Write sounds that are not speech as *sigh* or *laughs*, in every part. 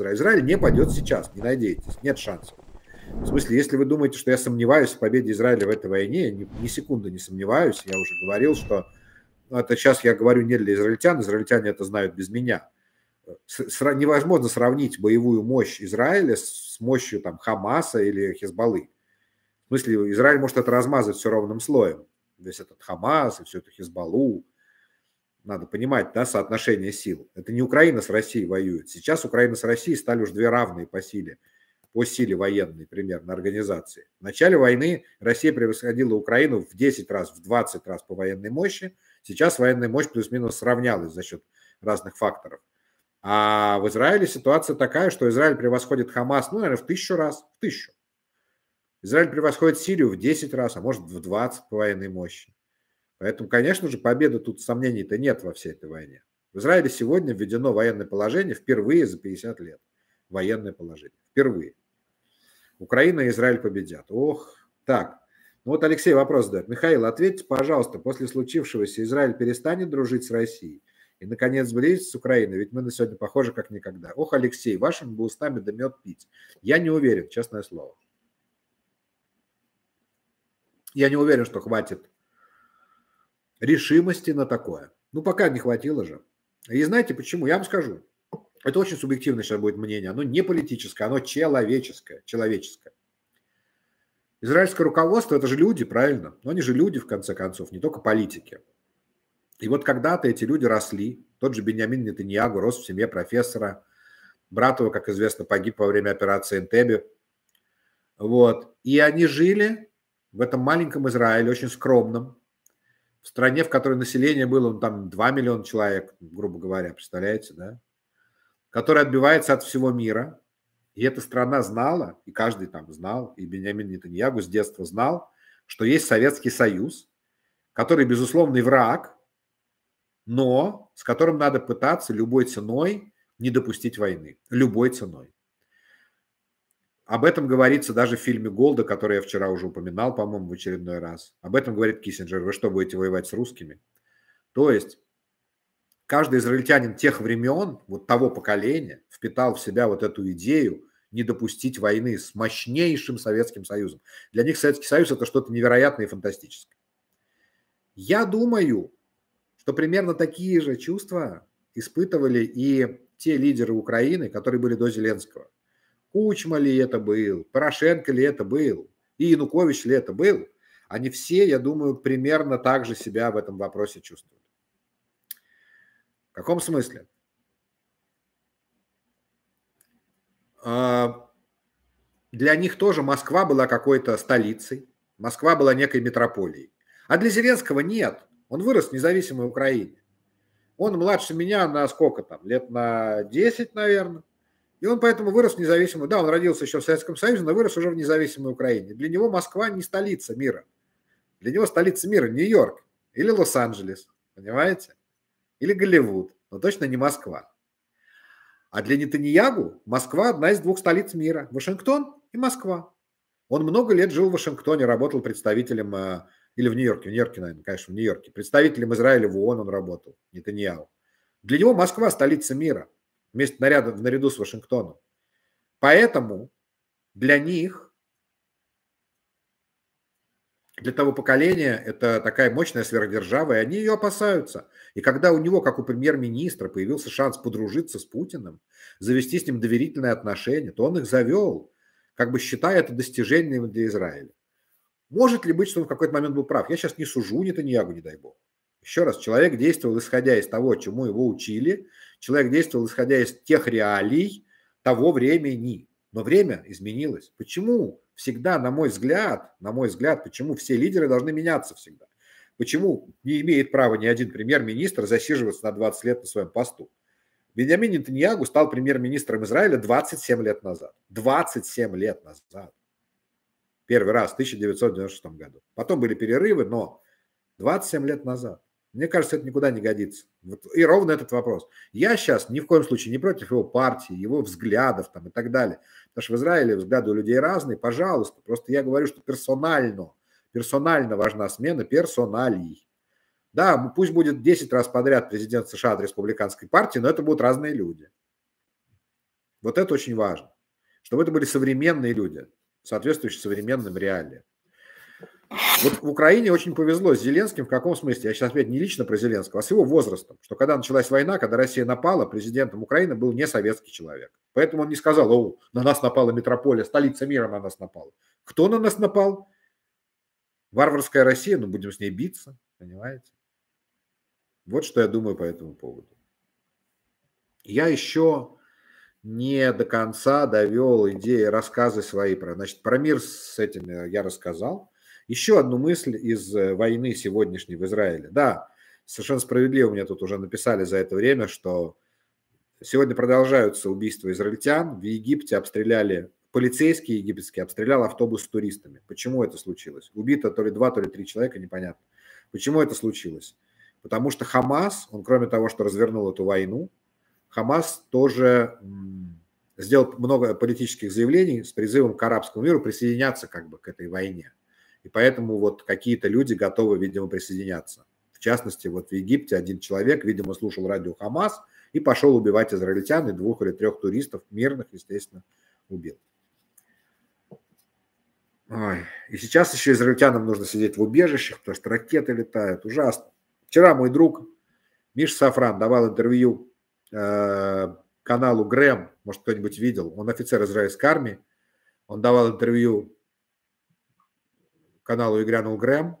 Израиль. Израиль не пойдет сейчас, не надейтесь, нет шансов. В смысле, если вы думаете, что я сомневаюсь в победе Израиля в этой войне, ни, ни секунды не сомневаюсь, я уже говорил, что ну, это сейчас я говорю не для израильтян, израильтяне это знают без меня. С, невозможно сравнить боевую мощь Израиля с, с мощью там Хамаса или Хизбаллы. В смысле, Израиль может это размазать все ровным слоем. Весь этот Хамас и всю эту Хизбаллу, надо понимать, да, соотношение сил. Это не Украина с Россией воюет. Сейчас Украина с Россией стали уже две равные по силе, по силе военной примерно организации. В начале войны Россия превосходила Украину в 10 раз, в 20 раз по военной мощи. Сейчас военная мощь плюс-минус сравнялась за счет разных факторов. А в Израиле ситуация такая, что Израиль превосходит Хамас, ну, наверное, в тысячу раз, в тысячу. Израиль превосходит Сирию в 10 раз, а может в 20 по военной мощи. Поэтому, конечно же, победа тут сомнений-то нет во всей этой войне. В Израиле сегодня введено военное положение впервые за 50 лет. Военное положение. Впервые. Украина и Израиль победят. Ох, так. Ну вот Алексей вопрос задает. Михаил, ответьте, пожалуйста, после случившегося Израиль перестанет дружить с Россией и, наконец, сблизится с Украиной, ведь мы на сегодня похожи как никогда. Ох, Алексей, вашими бы устами да мед пить. Я не уверен, честное слово. Я не уверен, что хватит решимости на такое. Ну, пока не хватило же. И знаете почему? Я вам скажу. Это очень субъективное сейчас будет мнение. Оно не политическое, оно человеческое. Человеческое. Израильское руководство – это же люди, правильно? Но они же люди, в конце концов, не только политики. И вот когда-то эти люди росли. Тот же Беньямин Нетаньягу рос в семье профессора. Брат его, как известно, погиб во время операции Энтеби. Вот. И они жили в этом маленьком Израиле, очень скромном, в стране, в которой население было ну, там 2 миллиона человек, грубо говоря, представляете, да, которая отбивается от всего мира. И эта страна знала, и каждый там знал, и Бениамин Нетаньягу с детства знал, что есть Советский Союз, который безусловный враг, но с которым надо пытаться любой ценой не допустить войны. Любой ценой. Об этом говорится даже в фильме Голда, который я вчера уже упоминал, по-моему, в очередной раз. Об этом говорит Киссинджер. Вы что, будете воевать с русскими? То есть каждый израильтянин тех времен, вот того поколения, впитал в себя вот эту идею не допустить войны с мощнейшим Советским Союзом. Для них Советский Союз – это что-то невероятное и фантастическое. Я думаю, что примерно такие же чувства испытывали и те лидеры Украины, которые были до Зеленского – Кучма ли это был, Порошенко ли это был, и Янукович ли это был, они все, я думаю, примерно так же себя в этом вопросе чувствуют. В каком смысле? А, для них тоже Москва была какой-то столицей, Москва была некой метрополией. А для Зеленского нет. Он вырос в независимой Украине. Он младше меня на сколько там? Лет на 10, наверное. И он поэтому вырос в независимой... Да, он родился еще в Советском Союзе, но вырос уже в независимой Украине. Для него Москва не столица мира. Для него столица мира Нью-Йорк или Лос-Анджелес, понимаете? Или Голливуд, но точно не Москва. А для Нетаньягу Москва одна из двух столиц мира. Вашингтон и Москва. Он много лет жил в Вашингтоне, работал представителем, э, или в Нью-Йорке, в Нью-Йорке, наверное, конечно, в Нью-Йорке, представителем Израиля в ООН он работал, Нетаньяу. Для него Москва – столица мира – вместе нарядом, наряду с Вашингтоном. Поэтому для них, для того поколения, это такая мощная сверхдержава, и они ее опасаются. И когда у него, как у премьер-министра, появился шанс подружиться с Путиным, завести с ним доверительные отношения, то он их завел, как бы считая это достижением для Израиля. Может ли быть, что он в какой-то момент был прав? Я сейчас не сужу ни Таньягу, не дай бог. Еще раз, человек действовал исходя из того, чему его учили, Человек действовал, исходя из тех реалий того времени. Но время изменилось. Почему всегда, на мой взгляд, на мой взгляд, почему все лидеры должны меняться всегда? Почему не имеет права ни один премьер-министр засиживаться на 20 лет на своем посту? Беньямин Нетаньягу стал премьер-министром Израиля 27 лет назад. 27 лет назад. Первый раз в 1996 году. Потом были перерывы, но 27 лет назад. Мне кажется, это никуда не годится. Вот, и ровно этот вопрос. Я сейчас ни в коем случае не против его партии, его взглядов там и так далее. Потому что в Израиле взгляды у людей разные, пожалуйста. Просто я говорю, что персонально, персонально важна смена персоналий. Да, пусть будет 10 раз подряд президент США от республиканской партии, но это будут разные люди. Вот это очень важно. Чтобы это были современные люди, соответствующие современным реалиям. Вот в Украине очень повезло с Зеленским. В каком смысле? Я сейчас опять не лично про Зеленского, а с его возрастом. Что когда началась война, когда Россия напала, президентом Украины был не советский человек. Поэтому он не сказал, о, на нас напала метрополия, столица мира на нас напала. Кто на нас напал? Варварская Россия, ну будем с ней биться, понимаете? Вот что я думаю по этому поводу. Я еще не до конца довел идеи, рассказы свои про, значит, про мир с этими я рассказал. Еще одну мысль из э, войны сегодняшней в Израиле. Да, совершенно справедливо мне тут уже написали за это время, что сегодня продолжаются убийства израильтян. В Египте обстреляли, полицейский египетский обстрелял автобус с туристами. Почему это случилось? Убито то ли два, то ли три человека, непонятно. Почему это случилось? Потому что Хамас, он кроме того, что развернул эту войну, Хамас тоже сделал много политических заявлений с призывом к арабскому миру присоединяться как бы к этой войне. И поэтому вот какие-то люди готовы, видимо, присоединяться. В частности, вот в Египте один человек, видимо, слушал радио «Хамас» и пошел убивать израильтян и двух или трех туристов, мирных, естественно, убил. Ой. И сейчас еще израильтянам нужно сидеть в убежищах, потому что ракеты летают. Ужасно. Вчера мой друг Миша Сафран давал интервью э, каналу Грэм, может, кто-нибудь видел. Он офицер израильской армии. Он давал интервью каналу и грянул Грэм,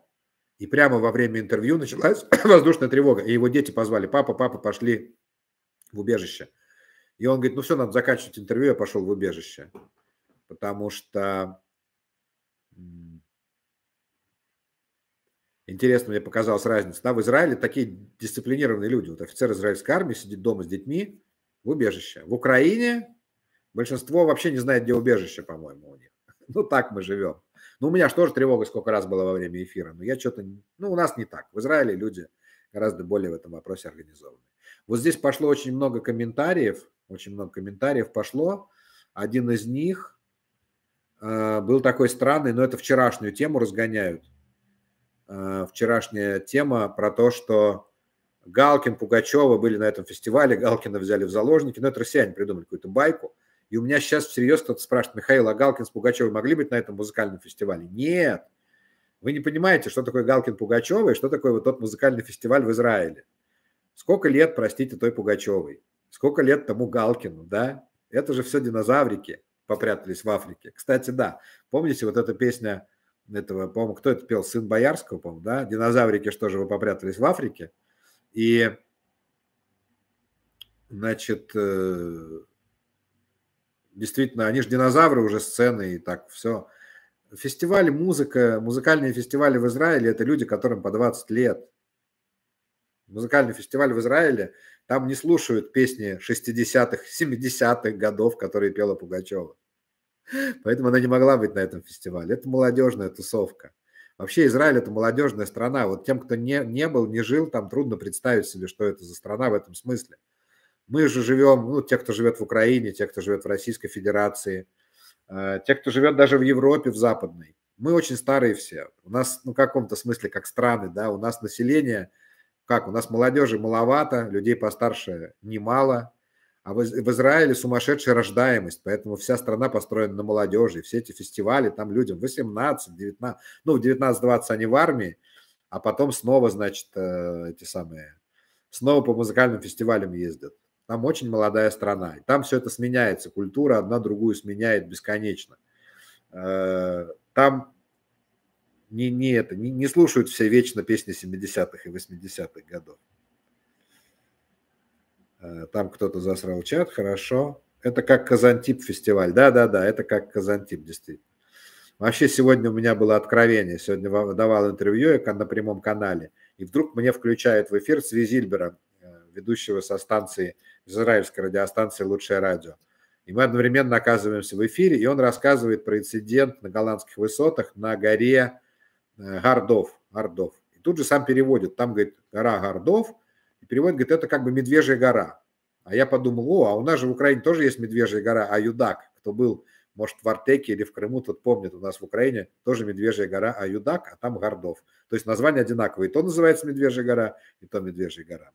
и прямо во время интервью началась *coughs* воздушная тревога, и его дети позвали, папа, папа, пошли в убежище. И он говорит, ну все, надо заканчивать интервью, я пошел в убежище, потому что Интересно мне показалась разница. Да, в Израиле такие дисциплинированные люди. Вот офицер израильской армии сидит дома с детьми в убежище. В Украине большинство вообще не знает, где убежище, по-моему, у них. *laughs* Ну, так мы живем. Ну, у меня же тоже тревога сколько раз была во время эфира, но я что-то... Ну, у нас не так. В Израиле люди гораздо более в этом вопросе организованы. Вот здесь пошло очень много комментариев, очень много комментариев пошло. Один из них э, был такой странный, но это вчерашнюю тему разгоняют. Э, вчерашняя тема про то, что Галкин, Пугачева были на этом фестивале, Галкина взяли в заложники, но ну, это россияне придумали какую-то байку – и у меня сейчас всерьез кто-то спрашивает, Михаил, а Галкин с Пугачевой могли быть на этом музыкальном фестивале? Нет. Вы не понимаете, что такое Галкин Пугачева и что такое вот тот музыкальный фестиваль в Израиле. Сколько лет, простите, той Пугачевой? Сколько лет тому Галкину, да? Это же все динозаврики попрятались в Африке. Кстати, да, помните вот эта песня этого, по-моему, кто это пел? Сын Боярского, по-моему, да? Динозаврики, что же вы попрятались в Африке? И, значит, э, действительно, они же динозавры уже сцены и так все. Фестиваль, музыка, музыкальные фестивали в Израиле – это люди, которым по 20 лет. Музыкальный фестиваль в Израиле, там не слушают песни 60-х, 70-х годов, которые пела Пугачева. Поэтому она не могла быть на этом фестивале. Это молодежная тусовка. Вообще Израиль – это молодежная страна. Вот тем, кто не, не был, не жил, там трудно представить себе, что это за страна в этом смысле – мы же живем, ну, те, кто живет в Украине, те, кто живет в Российской Федерации, э, те, кто живет даже в Европе, в Западной. Мы очень старые все. У нас, ну, в каком-то смысле, как страны, да, у нас население, как, у нас молодежи маловато, людей постарше немало, а в Израиле сумасшедшая рождаемость, поэтому вся страна построена на молодежи, все эти фестивали там людям 18, 19, ну, в 19-20 они в армии, а потом снова, значит, э, эти самые, снова по музыкальным фестивалям ездят. Там очень молодая страна. там все это сменяется. Культура одна другую сменяет бесконечно. Э, там не, не это, не, не слушают все вечно песни 70-х и 80-х годов. Э, там кто-то засрал чат, хорошо. Это как Казантип фестиваль. Да-да-да, это как Казантип, действительно. Вообще сегодня у меня было откровение. Сегодня давал интервью на прямом канале. И вдруг мне включают в эфир с Визильбером ведущего со станции, израильской радиостанции «Лучшее радио». И мы одновременно оказываемся в эфире, и он рассказывает про инцидент на голландских высотах на горе э, Гордов. Гордов. И тут же сам переводит, там, говорит, гора Гордов, и переводит, говорит, это как бы Медвежья гора. А я подумал, о, а у нас же в Украине тоже есть Медвежья гора, Аюдак, кто был, может, в Артеке или в Крыму, тот помнит, у нас в Украине тоже Медвежья гора, Аюдак, а там Гордов. То есть название одинаковое, и то называется Медвежья гора, и то Медвежья гора.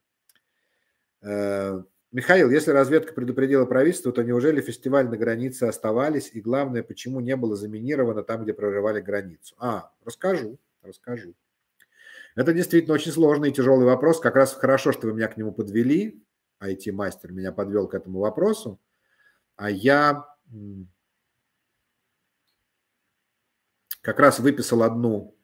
Э, Михаил, если разведка предупредила правительство, то неужели фестиваль на границе оставались? И главное, почему не было заминировано там, где прорывали границу? А, расскажу, расскажу. Это действительно очень сложный и тяжелый вопрос. Как раз хорошо, что вы меня к нему подвели. IT-мастер меня подвел к этому вопросу. А я как раз выписал одну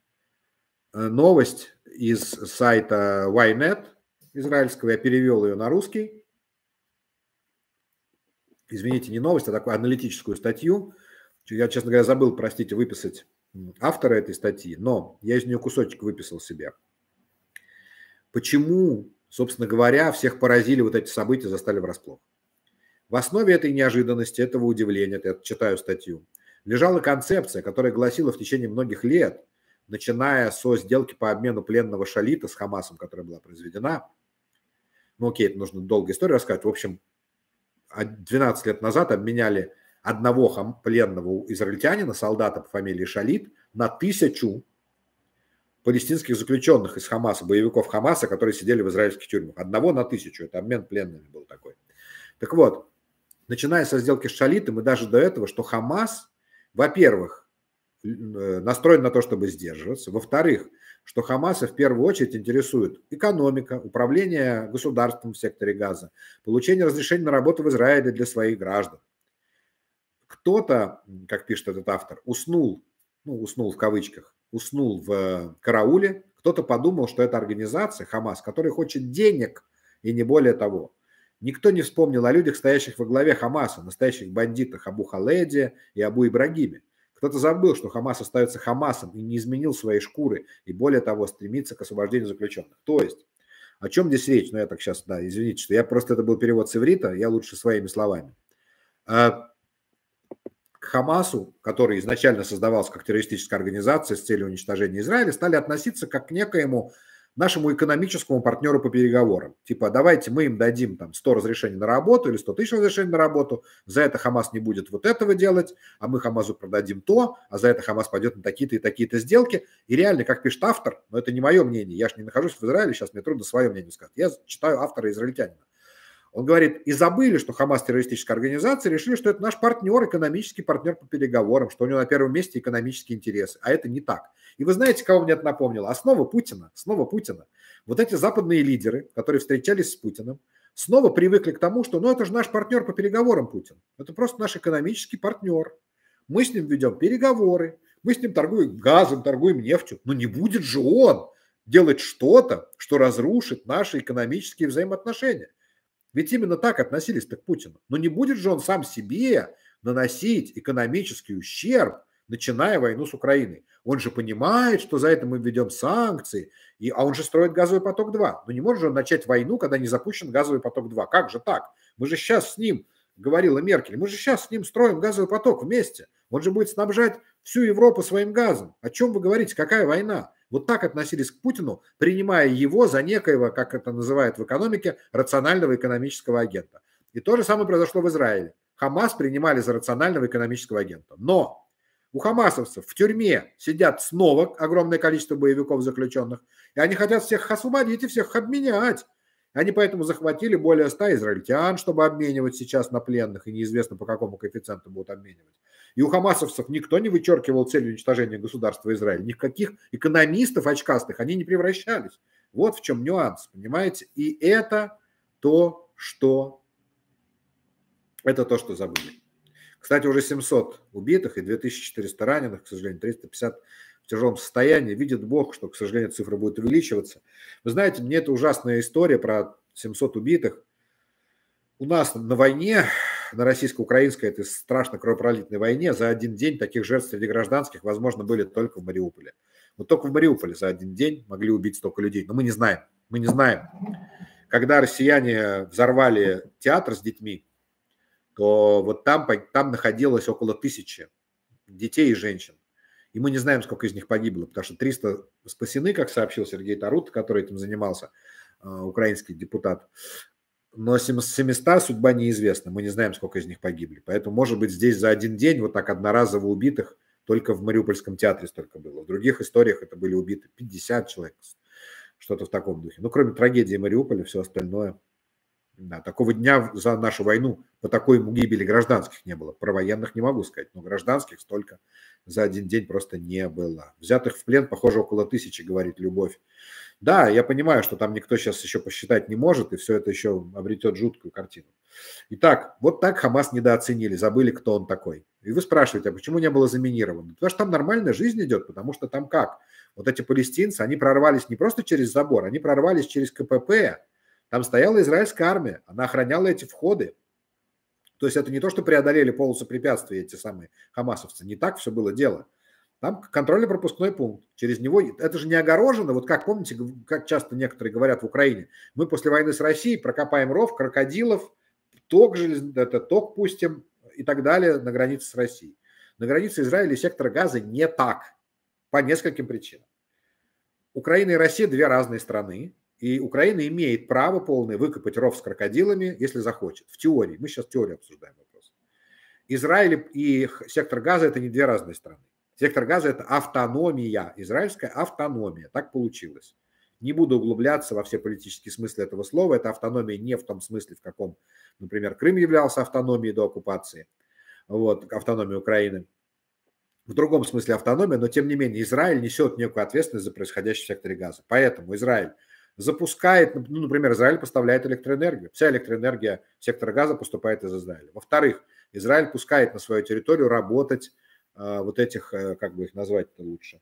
э, новость из сайта Ynet – израильского, я перевел ее на русский. Извините, не новость, а такую аналитическую статью. Я, честно говоря, забыл, простите, выписать автора этой статьи, но я из нее кусочек выписал себе. Почему, собственно говоря, всех поразили вот эти события, застали врасплох? В основе этой неожиданности, этого удивления, я читаю статью, лежала концепция, которая гласила в течение многих лет, начиная со сделки по обмену пленного шалита с Хамасом, которая была произведена – ну, окей, это нужно долгую историю рассказать. В общем, 12 а, лет назад обменяли одного пленного израильтянина, солдата по фамилии Шалит, на тысячу палестинских заключенных из Хамаса, боевиков Хамаса, которые сидели в израильских тюрьмах. Одного на тысячу. Это обмен пленными был такой. Так вот, начиная со сделки с Шалитом и даже до этого, что Хамас, во-первых, э, настроен на то, чтобы сдерживаться. Во-вторых, что Хамаса в первую очередь интересует экономика, управление государством в секторе газа, получение разрешения на работу в Израиле для своих граждан. Кто-то, как пишет этот автор, уснул, ну, уснул в кавычках, уснул в э, карауле, кто-то подумал, что это организация, Хамас, которая хочет денег и не более того. Никто не вспомнил о людях, стоящих во главе Хамаса, настоящих бандитах Абу Халеде и Абу Ибрагиме. Кто-то забыл, что Хамас остается Хамасом и не изменил своей шкуры, и более того, стремится к освобождению заключенных. То есть, о чем здесь речь? Ну, я так сейчас, да, извините, что я просто, это был перевод с иврита, я лучше своими словами. А, к Хамасу, который изначально создавался как террористическая организация с целью уничтожения Израиля, стали относиться как к некоему нашему экономическому партнеру по переговорам. Типа, давайте мы им дадим там 100 разрешений на работу или 100 тысяч разрешений на работу, за это Хамас не будет вот этого делать, а мы Хамазу продадим то, а за это Хамас пойдет на такие-то и такие-то сделки. И реально, как пишет автор, но это не мое мнение, я же не нахожусь в Израиле, сейчас мне трудно свое мнение сказать. Я читаю автора израильтянина. Он говорит, и забыли, что Хамас террористическая организация, решили, что это наш партнер, экономический партнер по переговорам, что у него на первом месте экономические интересы. А это не так. И вы знаете, кого мне это напомнило? А снова Путина, снова Путина. Вот эти западные лидеры, которые встречались с Путиным, снова привыкли к тому, что ну это же наш партнер по переговорам Путин. Это просто наш экономический партнер. Мы с ним ведем переговоры, мы с ним торгуем газом, торгуем нефтью. Но не будет же он делать что-то, что разрушит наши экономические взаимоотношения. Ведь именно так относились-то к Путину. Но не будет же он сам себе наносить экономический ущерб, начиная войну с Украиной. Он же понимает, что за это мы введем санкции, и, а он же строит газовый поток-2. Но не может же он начать войну, когда не запущен газовый поток-2. Как же так? Мы же сейчас с ним, говорила Меркель, мы же сейчас с ним строим газовый поток вместе. Он же будет снабжать всю Европу своим газом. О чем вы говорите? Какая война? Вот так относились к Путину, принимая его за некоего, как это называют в экономике, рационального экономического агента. И то же самое произошло в Израиле. Хамас принимали за рационального экономического агента. Но у хамасовцев в тюрьме сидят снова огромное количество боевиков заключенных, и они хотят всех освободить и всех обменять. Они поэтому захватили более 100 израильтян, чтобы обменивать сейчас на пленных, и неизвестно по какому коэффициенту будут обменивать. И у хамасовцев никто не вычеркивал цель уничтожения государства Израиль, Никаких экономистов очкастых они не превращались. Вот в чем нюанс, понимаете? И это то, что... Это то, что забыли. Кстати, уже 700 убитых и 2400 раненых, к сожалению, 350 тяжелом состоянии. Видит Бог, что, к сожалению, цифра будет увеличиваться. Вы знаете, мне эта ужасная история про 700 убитых. У нас на войне, на российско-украинской, этой страшно кровопролитной войне, за один день таких жертв среди гражданских, возможно, были только в Мариуполе. Вот только в Мариуполе за один день могли убить столько людей. Но мы не знаем. Мы не знаем. Когда россияне взорвали театр с детьми, то вот там, там находилось около тысячи детей и женщин. И мы не знаем, сколько из них погибло, потому что 300 спасены, как сообщил Сергей Тарут, который этим занимался, э, украинский депутат. Но 700 судьба неизвестна, мы не знаем, сколько из них погибли. Поэтому, может быть, здесь за один день вот так одноразово убитых только в Мариупольском театре столько было. В других историях это были убиты 50 человек, что-то в таком духе. Ну, кроме трагедии Мариуполя, все остальное – да, такого дня за нашу войну по такой гибели гражданских не было. Про военных не могу сказать, но гражданских столько за один день просто не было. Взятых в плен, похоже, около тысячи, говорит Любовь. Да, я понимаю, что там никто сейчас еще посчитать не может, и все это еще обретет жуткую картину. Итак, вот так Хамас недооценили, забыли, кто он такой. И вы спрашиваете, а почему не было заминировано? Потому что там нормальная жизнь идет, потому что там как? Вот эти палестинцы, они прорвались не просто через забор, они прорвались через КПП, там стояла израильская армия, она охраняла эти входы. То есть это не то, что преодолели полосу препятствий эти самые хамасовцы. Не так все было дело. Там контрольно-пропускной пункт. Через него это же не огорожено. Вот как помните, как часто некоторые говорят в Украине, мы после войны с Россией прокопаем ров, крокодилов, ток, желез... это, ток пустим и так далее на границе с Россией. На границе Израиля и сектора газа не так. По нескольким причинам. Украина и Россия две разные страны. И Украина имеет право полное выкопать ров с крокодилами, если захочет. В теории. Мы сейчас теорию обсуждаем вопрос. Израиль и сектор газа – это не две разные страны. Сектор газа – это автономия, израильская автономия. Так получилось. Не буду углубляться во все политические смыслы этого слова. Это автономия не в том смысле, в каком, например, Крым являлся автономией до оккупации, вот, автономия Украины. В другом смысле автономия, но тем не менее Израиль несет некую ответственность за происходящее в секторе газа. Поэтому Израиль запускает, ну, например, Израиль поставляет электроэнергию. Вся электроэнергия сектора газа поступает из Израиля. Во-вторых, Израиль пускает на свою территорию работать э, вот этих, э, как бы их назвать-то лучше,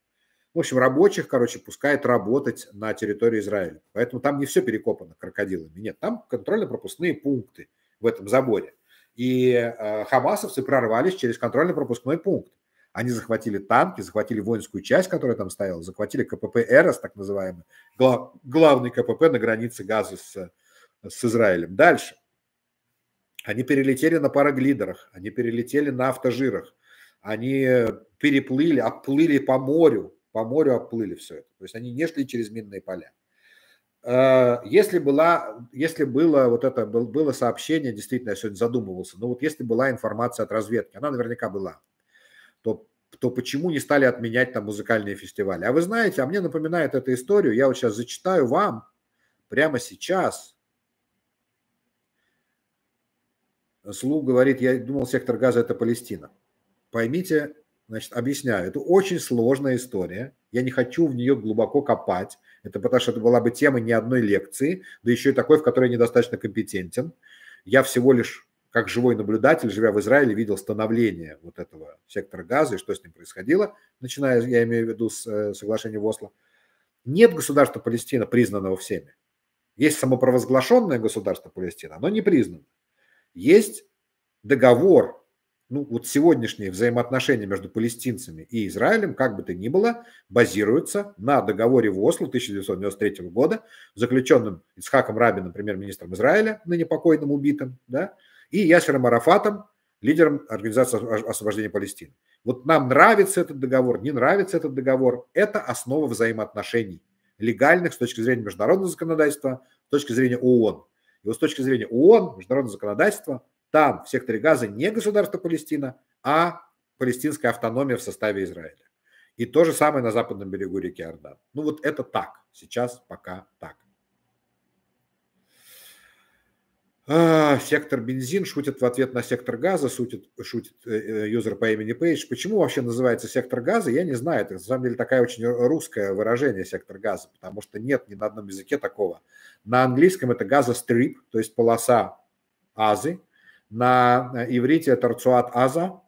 в общем, рабочих, короче, пускает работать на территории Израиля. Поэтому там не все перекопано крокодилами. Нет, там контрольно-пропускные пункты в этом заборе. И э, хамасовцы прорвались через контрольно-пропускной пункт. Они захватили танки, захватили воинскую часть, которая там стояла, захватили КПП «Эрос», так называемый, главный КПП на границе Газа с, с Израилем. Дальше. Они перелетели на параглидерах, они перелетели на автожирах, они переплыли, оплыли по морю, по морю оплыли все это. То есть они не шли через минные поля. А, если, была, если было вот это было сообщение, действительно, я сегодня задумывался, но вот если была информация от разведки, она наверняка была, то, то почему не стали отменять там музыкальные фестивали? А вы знаете, а мне напоминает эту историю, я вот сейчас зачитаю вам прямо сейчас. Слуг говорит, я думал, сектор газа – это Палестина. Поймите, значит, объясняю. Это очень сложная история. Я не хочу в нее глубоко копать. Это потому что это была бы тема ни одной лекции, да еще и такой, в которой я недостаточно компетентен. Я всего лишь как живой наблюдатель, живя в Израиле, видел становление вот этого сектора газа и что с ним происходило, начиная, я имею в виду, с э, соглашения в Осло. Нет государства Палестина, признанного всеми. Есть самопровозглашенное государство Палестина, оно не признано. Есть договор, ну вот сегодняшние взаимоотношения между палестинцами и Израилем, как бы то ни было, базируются на договоре в Осло 1993 года, заключенным Ицхаком Рабином, премьер-министром Израиля, ныне покойным убитым, да, и Ясером Арафатом, лидером Организации освобождения Палестины. Вот нам нравится этот договор, не нравится этот договор, это основа взаимоотношений легальных с точки зрения международного законодательства, с точки зрения ООН. И вот с точки зрения ООН, международного законодательства, там в секторе Газа не государство Палестина, а палестинская автономия в составе Израиля. И то же самое на западном берегу реки Ордан. Ну вот это так, сейчас пока так. А, сектор бензин шутит в ответ на сектор газа, шутит, шутит э, э, юзер по имени Пейдж. Почему вообще называется сектор газа, я не знаю. Это, на самом деле, такая очень русское выражение сектор газа, потому что нет ни на одном языке такого. На английском это газострип, то есть полоса азы. На э, иврите это рцуат аза,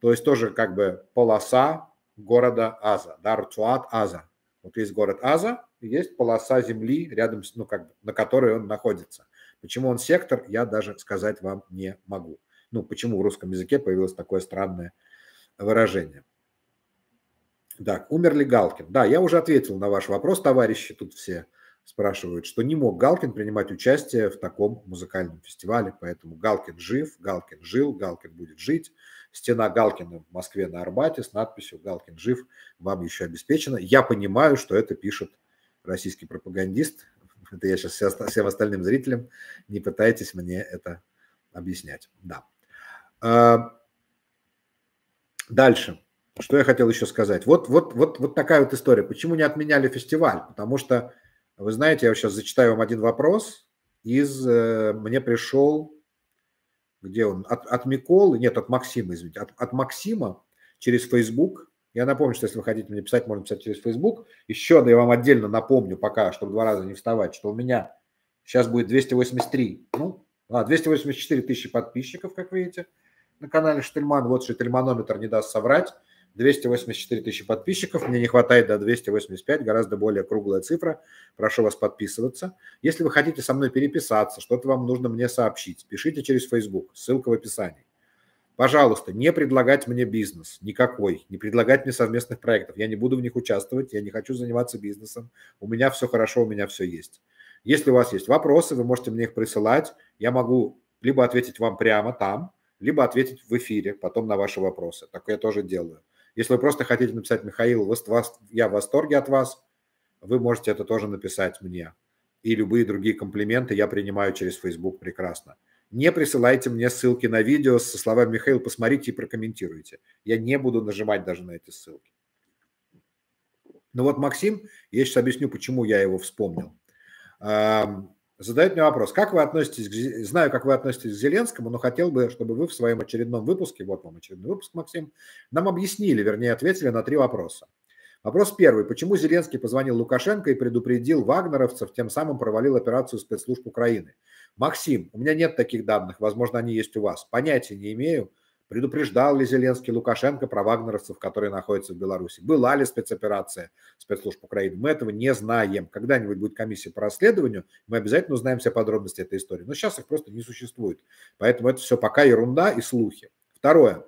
то есть тоже как бы полоса города аза, да, рцуат аза. Вот есть город аза, есть полоса земли рядом, с, ну, как бы, на которой он находится – Почему он сектор, я даже сказать вам не могу. Ну, почему в русском языке появилось такое странное выражение. Так, умер ли Галкин? Да, я уже ответил на ваш вопрос, товарищи, тут все спрашивают, что не мог Галкин принимать участие в таком музыкальном фестивале, поэтому Галкин жив, Галкин жил, Галкин будет жить. Стена Галкина в Москве на Арбате с надписью «Галкин жив» вам еще обеспечена. Я понимаю, что это пишет российский пропагандист, это я сейчас всем остальным зрителям. Не пытайтесь мне это объяснять. Да. А, дальше. Что я хотел еще сказать? Вот, вот, вот, вот такая вот история. Почему не отменяли фестиваль? Потому что, вы знаете, я сейчас зачитаю вам один вопрос. Из э, мне пришел, где он? От, от Миколы, нет, от Максима, извините, от, от Максима через Facebook я напомню, что если вы хотите мне писать, можно писать через Facebook. Еще, да я вам отдельно напомню пока, чтобы два раза не вставать, что у меня сейчас будет 283, ну, а, 284 тысячи подписчиков, как видите, на канале Штельман. Вот Штельманометр не даст соврать. 284 тысячи подписчиков, мне не хватает до 285, гораздо более круглая цифра. Прошу вас подписываться. Если вы хотите со мной переписаться, что-то вам нужно мне сообщить, пишите через Facebook, ссылка в описании. Пожалуйста, не предлагать мне бизнес никакой, не предлагать мне совместных проектов. Я не буду в них участвовать, я не хочу заниматься бизнесом. У меня все хорошо, у меня все есть. Если у вас есть вопросы, вы можете мне их присылать. Я могу либо ответить вам прямо там, либо ответить в эфире потом на ваши вопросы. Так я тоже делаю. Если вы просто хотите написать, Михаил, я в восторге от вас, вы можете это тоже написать мне. И любые другие комплименты я принимаю через Facebook прекрасно не присылайте мне ссылки на видео со словами «Михаил, посмотрите и прокомментируйте». Я не буду нажимать даже на эти ссылки. Ну вот Максим, я сейчас объясню, почему я его вспомнил. Задает мне вопрос, как вы относитесь, к, знаю, как вы относитесь к Зеленскому, но хотел бы, чтобы вы в своем очередном выпуске, вот вам очередной выпуск, Максим, нам объяснили, вернее, ответили на три вопроса. Вопрос первый. Почему Зеленский позвонил Лукашенко и предупредил вагнеровцев, тем самым провалил операцию спецслужб Украины? Максим, у меня нет таких данных, возможно, они есть у вас. Понятия не имею, предупреждал ли Зеленский Лукашенко про вагнеровцев, которые находятся в Беларуси. Была ли спецоперация спецслужб Украины? Мы этого не знаем. Когда-нибудь будет комиссия по расследованию, мы обязательно узнаем все подробности этой истории. Но сейчас их просто не существует. Поэтому это все пока ерунда и слухи. Второе.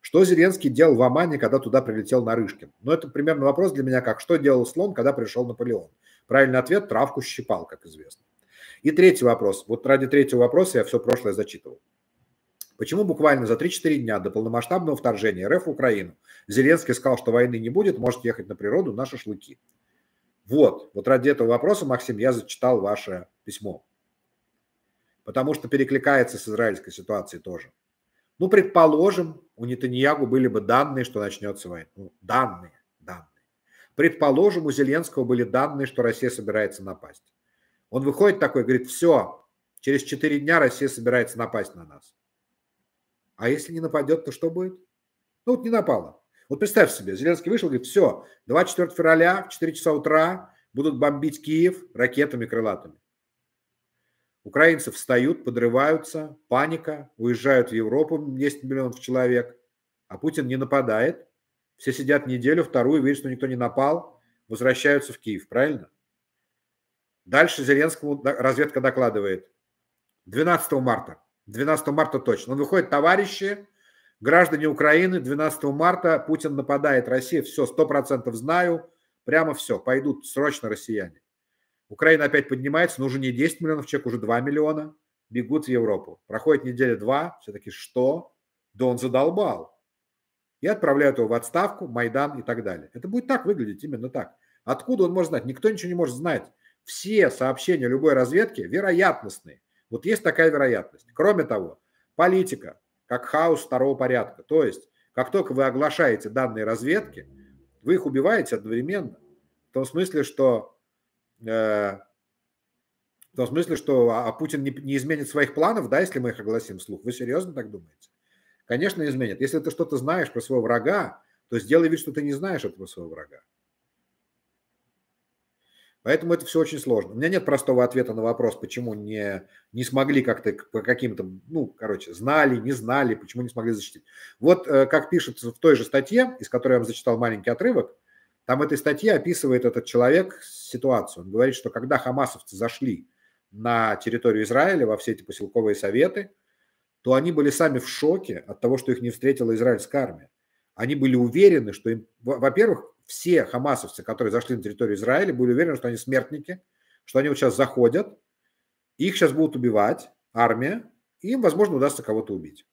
Что Зеленский делал в Омане, когда туда прилетел Нарышкин? Ну, это примерно вопрос для меня, как что делал слон, когда пришел Наполеон? Правильный ответ – травку щипал, как известно. И третий вопрос. Вот ради третьего вопроса я все прошлое зачитывал. Почему буквально за 3-4 дня до полномасштабного вторжения РФ в Украину Зеленский сказал, что войны не будет, может ехать на природу на шашлыки? Вот, вот ради этого вопроса, Максим, я зачитал ваше письмо. Потому что перекликается с израильской ситуацией тоже. Ну, предположим, у Нетаньягу были бы данные, что начнется война. Ну, данные, данные. Предположим, у Зеленского были данные, что Россия собирается напасть. Он выходит такой, говорит, все, через 4 дня Россия собирается напасть на нас. А если не нападет, то что будет? Ну, вот не напало. Вот представь себе, Зеленский вышел и говорит, все, 24 февраля в 4 часа утра будут бомбить Киев ракетами крылатыми. Украинцы встают, подрываются, паника, уезжают в Европу 10 миллионов человек, а Путин не нападает. Все сидят неделю, вторую, верят, что никто не напал, возвращаются в Киев, правильно? Дальше Зеленскому разведка докладывает. 12 марта. 12 марта точно. Он выходит, товарищи, граждане Украины, 12 марта Путин нападает, Россия, все, 100% знаю, прямо все, пойдут срочно россияне. Украина опять поднимается, но ну, уже не 10 миллионов человек, уже 2 миллиона, бегут в Европу. Проходит неделя два, все таки что? Да он задолбал. И отправляют его в отставку, Майдан и так далее. Это будет так выглядеть, именно так. Откуда он может знать? Никто ничего не может знать все сообщения любой разведки вероятностные. Вот есть такая вероятность. Кроме того, политика как хаос второго порядка. То есть, как только вы оглашаете данные разведки, вы их убиваете одновременно. В том смысле, что э, в том смысле, что а, а Путин не, не изменит своих планов, да, если мы их огласим вслух. Вы серьезно так думаете? Конечно, изменит. Если ты что-то знаешь про своего врага, то сделай вид, что ты не знаешь этого своего врага. Поэтому это все очень сложно. У меня нет простого ответа на вопрос, почему не, не смогли как-то по каким-то, ну, короче, знали, не знали, почему не смогли защитить. Вот э, как пишется в той же статье, из которой я вам зачитал маленький отрывок, там этой статье описывает этот человек ситуацию. Он говорит, что когда хамасовцы зашли на территорию Израиля во все эти поселковые советы, то они были сами в шоке от того, что их не встретила израильская армия. Они были уверены, что им, во-первых, все хамасовцы, которые зашли на территорию Израиля, были уверены, что они смертники, что они вот сейчас заходят, их сейчас будут убивать, армия, и им, возможно, удастся кого-то убить.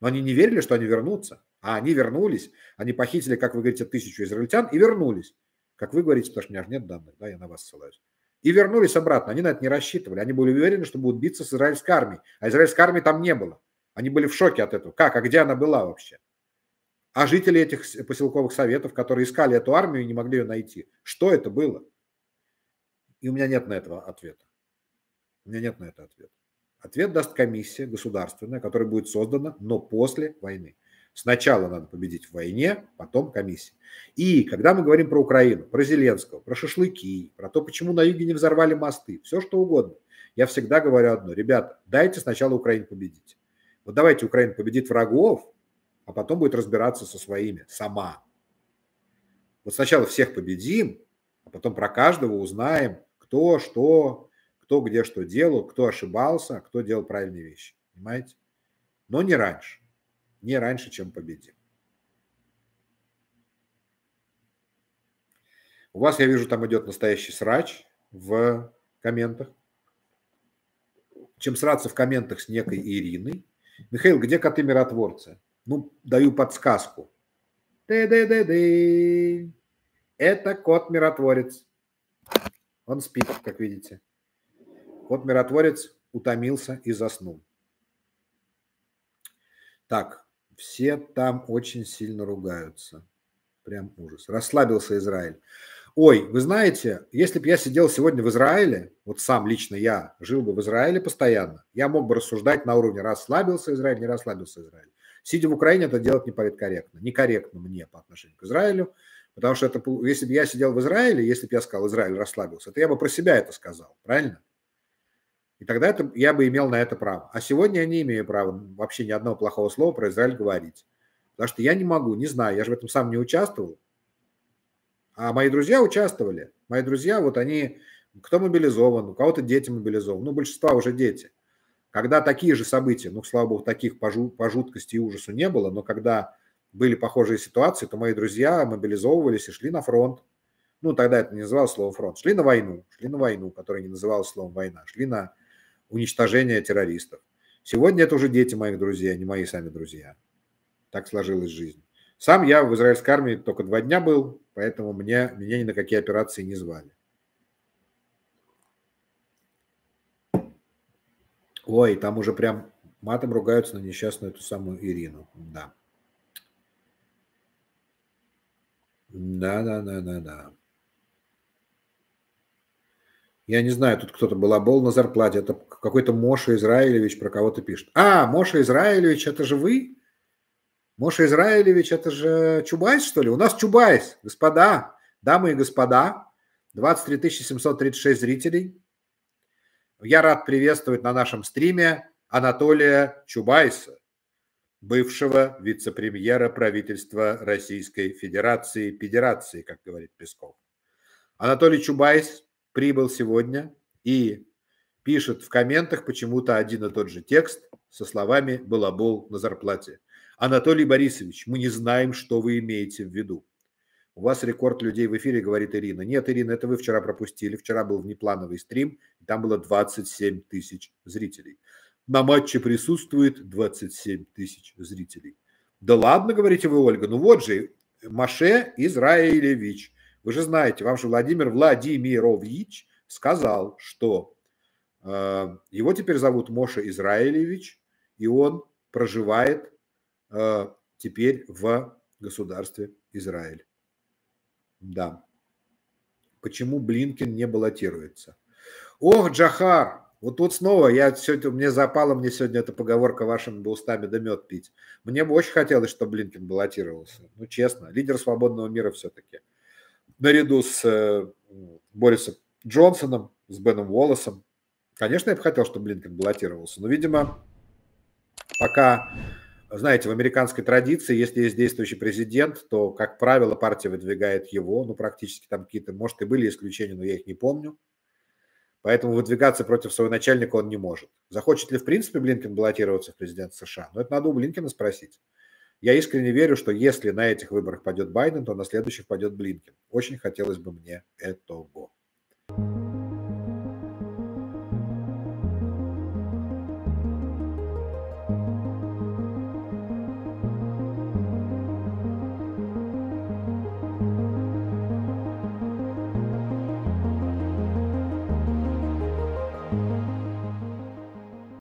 Но они не верили, что они вернутся. А они вернулись, они похитили, как вы говорите, тысячу израильтян и вернулись. Как вы говорите, потому что у меня же нет данных, да, я на вас ссылаюсь. И вернулись обратно. Они на это не рассчитывали. Они были уверены, что будут биться с израильской армией. А израильской армии там не было. Они были в шоке от этого. Как? А где она была вообще? А жители этих поселковых советов, которые искали эту армию и не могли ее найти, что это было? И у меня нет на этого ответа. У меня нет на это ответа. Ответ даст комиссия государственная, которая будет создана, но после войны. Сначала надо победить в войне, потом комиссия. И когда мы говорим про Украину, про Зеленского, про шашлыки, про то, почему на юге не взорвали мосты, все что угодно, я всегда говорю одно. Ребята, дайте сначала Украине победить. Вот давайте Украина победит врагов, а потом будет разбираться со своими сама. Вот сначала всех победим, а потом про каждого узнаем, кто что, кто где что делал, кто ошибался, кто делал правильные вещи. Понимаете? Но не раньше. Не раньше, чем победим. У вас, я вижу, там идет настоящий срач в комментах. Чем сраться в комментах с некой Ириной. Михаил, где коты миротворцы? Ну, даю подсказку. Ты-ды-ды-ды. Это кот-миротворец. Он спит, как видите. Кот-миротворец утомился и заснул. Так, все там очень сильно ругаются. Прям ужас. Расслабился Израиль. Ой, вы знаете, если бы я сидел сегодня в Израиле, вот сам лично я жил бы в Израиле постоянно, я мог бы рассуждать на уровне расслабился Израиль, не расслабился Израиль. Сидя в Украине, это делать не политкорректно, некорректно мне по отношению к Израилю, потому что это, если бы я сидел в Израиле, если бы я сказал, Израиль расслабился, это я бы про себя это сказал, правильно? И тогда это, я бы имел на это право. А сегодня я не имею права вообще ни одного плохого слова про Израиль говорить. Потому что я не могу, не знаю, я же в этом сам не участвовал. А мои друзья участвовали. Мои друзья, вот они, кто мобилизован, у кого-то дети мобилизованы, ну, большинство уже дети – когда такие же события, ну, слава богу, таких по, жу- по жуткости и ужасу не было, но когда были похожие ситуации, то мои друзья мобилизовывались и шли на фронт. Ну, тогда это не называлось словом фронт. Шли на войну, шли на войну, которая не называлась словом война. Шли на уничтожение террористов. Сегодня это уже дети моих друзей, а не мои сами друзья. Так сложилась жизнь. Сам я в израильской армии только два дня был, поэтому мне, меня ни на какие операции не звали. Ой, там уже прям матом ругаются на несчастную эту самую Ирину. Да. Да-да-да-да-да. Я не знаю, тут кто-то был обол на зарплате. Это какой-то Моша Израилевич про кого-то пишет. А, Моша Израилевич, это же вы? Моша Израилевич, это же Чубайс, что ли? У нас Чубайс, господа, дамы и господа. 23 736 зрителей. Я рад приветствовать на нашем стриме Анатолия Чубайса, бывшего вице-премьера правительства Российской Федерации, Федерации, как говорит Песков. Анатолий Чубайс прибыл сегодня и пишет в комментах почему-то один и тот же текст со словами «балабол на зарплате». Анатолий Борисович, мы не знаем, что вы имеете в виду. У вас рекорд людей в эфире, говорит Ирина. Нет, Ирина, это вы вчера пропустили. Вчера был внеплановый стрим, и там было 27 тысяч зрителей. На матче присутствует 27 тысяч зрителей. Да ладно, говорите вы, Ольга, ну вот же, Маше Израилевич. Вы же знаете, вам же Владимир Владимирович сказал, что э, его теперь зовут Моша Израилевич, и он проживает э, теперь в государстве Израиль. Да. Почему Блинкин не баллотируется? Ох, Джахар, вот тут снова я сегодня, мне запала мне сегодня эта поговорка вашими бы устами да мед пить. Мне бы очень хотелось, чтобы Блинкин баллотировался. Ну, честно, лидер свободного мира все-таки. Наряду с э, Борисом Джонсоном, с Беном Уоллесом. Конечно, я бы хотел, чтобы Блинкин баллотировался. Но, видимо, пока знаете, в американской традиции, если есть действующий президент, то, как правило, партия выдвигает его. Ну, практически там какие-то, может, и были исключения, но я их не помню. Поэтому выдвигаться против своего начальника он не может. Захочет ли, в принципе, Блинкен баллотироваться в президент США? Но ну, это надо у Блинкена спросить. Я искренне верю, что если на этих выборах пойдет Байден, то на следующих пойдет Блинкен. Очень хотелось бы мне этого.